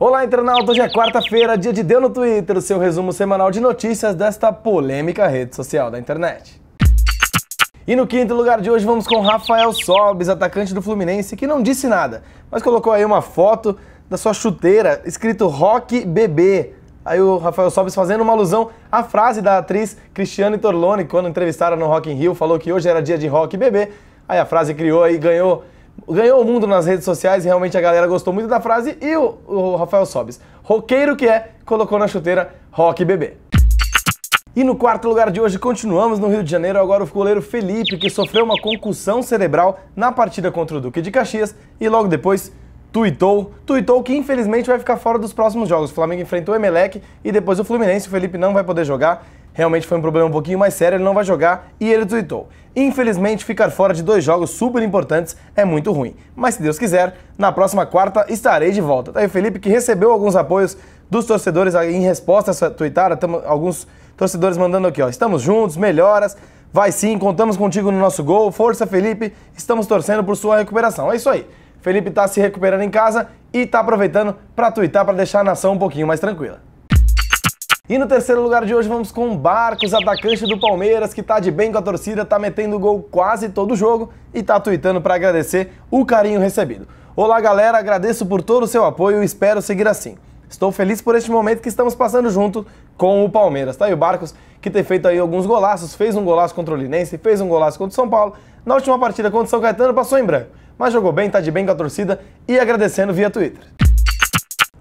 Olá, internauta! Hoje é quarta-feira, dia de Deu no Twitter, o seu resumo semanal de notícias desta polêmica rede social da internet. E no quinto lugar de hoje vamos com Rafael Sobes, atacante do Fluminense, que não disse nada, mas colocou aí uma foto da sua chuteira escrito Rock Bebê. Aí o Rafael Sobes fazendo uma alusão à frase da atriz Cristiane Torlone, quando entrevistaram no Rock in Rio, falou que hoje era dia de rock bebê. Aí a frase criou e ganhou ganhou o mundo nas redes sociais e realmente a galera gostou muito da frase. E o, o Rafael Sobes, roqueiro que é, colocou na chuteira rock bebê. E no quarto lugar de hoje continuamos no Rio de Janeiro, agora o goleiro Felipe, que sofreu uma concussão cerebral na partida contra o Duque de Caxias e logo depois tuitou, tuitou que infelizmente vai ficar fora dos próximos jogos. O Flamengo enfrentou o Emelec e depois o Fluminense, o Felipe não vai poder jogar. Realmente foi um problema um pouquinho mais sério, ele não vai jogar e ele tweetou. Infelizmente, ficar fora de dois jogos super importantes é muito ruim. Mas se Deus quiser, na próxima quarta estarei de volta. Tá aí o Felipe que recebeu alguns apoios dos torcedores em resposta a sua tweetada. alguns torcedores mandando aqui, ó. Estamos juntos, melhoras. Vai sim, contamos contigo no nosso gol. Força, Felipe. Estamos torcendo por sua recuperação. É isso aí. Felipe tá se recuperando em casa e tá aproveitando para twittar para deixar a nação um pouquinho mais tranquila. E no terceiro lugar de hoje vamos com o Barcos, atacante do Palmeiras, que tá de bem com a torcida, tá metendo gol quase todo jogo e tá tweetando para agradecer o carinho recebido. Olá galera, agradeço por todo o seu apoio e espero seguir assim. Estou feliz por este momento que estamos passando junto com o Palmeiras. Tá aí o Barcos, que tem feito aí alguns golaços, fez um golaço contra o Linense, fez um golaço contra o São Paulo. Na última partida contra o São Caetano passou em branco, mas jogou bem, tá de bem com a torcida e agradecendo via Twitter.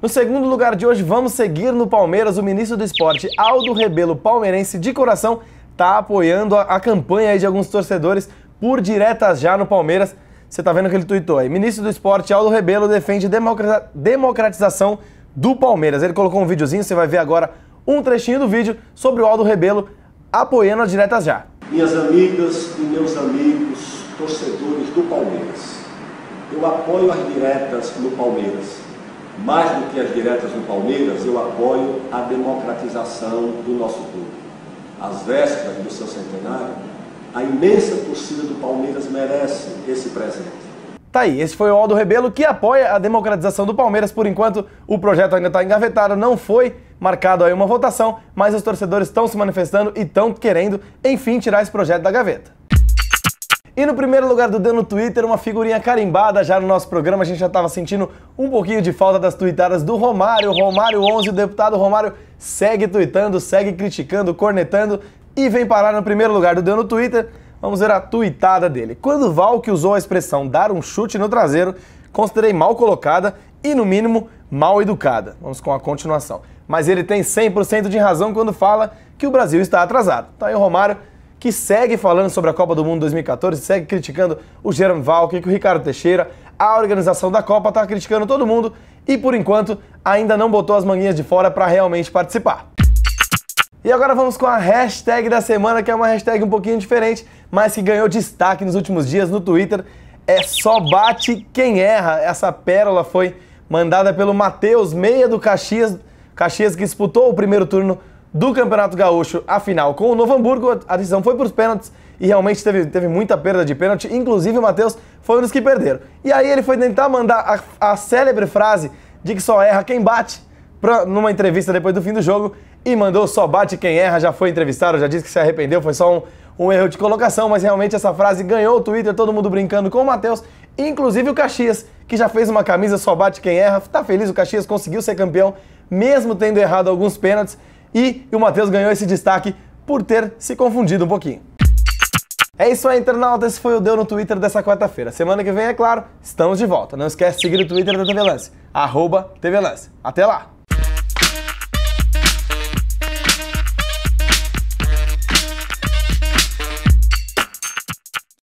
No segundo lugar de hoje, vamos seguir no Palmeiras. O ministro do Esporte, Aldo Rebelo, palmeirense de coração, está apoiando a, a campanha de alguns torcedores por diretas já no Palmeiras. Você está vendo que ele tuitou aí. Ministro do Esporte, Aldo Rebelo, defende democratiza democratização do Palmeiras. Ele colocou um videozinho, você vai ver agora um trechinho do vídeo sobre o Aldo Rebelo apoiando as diretas já. Minhas amigas e meus amigos, torcedores do Palmeiras, eu apoio as diretas no Palmeiras mais do que as diretas do Palmeiras, eu apoio a democratização do nosso clube. Às vésperas do seu centenário, a imensa torcida do Palmeiras merece esse presente. Tá aí, esse foi o Aldo Rebelo que apoia a democratização do Palmeiras. Por enquanto, o projeto ainda está engavetado, não foi marcado aí uma votação, mas os torcedores estão se manifestando e estão querendo, enfim, tirar esse projeto da gaveta. E no primeiro lugar do Dano Twitter, uma figurinha carimbada já no nosso programa. A gente já estava sentindo um pouquinho de falta das tuitadas do Romário. Romário 11, o deputado Romário segue tuitando, segue criticando, cornetando e vem parar no primeiro lugar do Dano Twitter. Vamos ver a tuitada dele. Quando Valk usou a expressão dar um chute no traseiro, considerei mal colocada e, no mínimo, mal educada. Vamos com a continuação. Mas ele tem 100% de razão quando fala que o Brasil está atrasado. Tá aí o Romário que segue falando sobre a Copa do Mundo 2014, segue criticando o Jerome Valk, o Ricardo Teixeira, a organização da Copa está criticando todo mundo e, por enquanto, ainda não botou as manguinhas de fora para realmente participar. E agora vamos com a hashtag da semana, que é uma hashtag um pouquinho diferente, mas que ganhou destaque nos últimos dias no Twitter. É só bate quem erra. Essa pérola foi mandada pelo Matheus Meia do Caxias, Caxias que disputou o primeiro turno do Campeonato Gaúcho a final com o Novo Hamburgo. A decisão foi para os pênaltis e realmente teve, teve muita perda de pênalti. Inclusive o Matheus foi um dos que perderam. E aí ele foi tentar mandar a, a célebre frase de que só erra quem bate pra, numa entrevista depois do fim do jogo e mandou só bate quem erra. Já foi entrevistado, já disse que se arrependeu, foi só um, um erro de colocação, mas realmente essa frase ganhou o Twitter, todo mundo brincando com o Matheus, inclusive o Caxias, que já fez uma camisa só bate quem erra. Tá feliz, o Caxias conseguiu ser campeão, mesmo tendo errado alguns pênaltis. E, o Matheus ganhou esse destaque por ter se confundido um pouquinho. É isso aí, internauta. Esse foi o Deu no Twitter dessa quarta-feira. Semana que vem, é claro, estamos de volta. Não esquece de seguir o Twitter da TV Lance, arroba TV Lance. Até lá!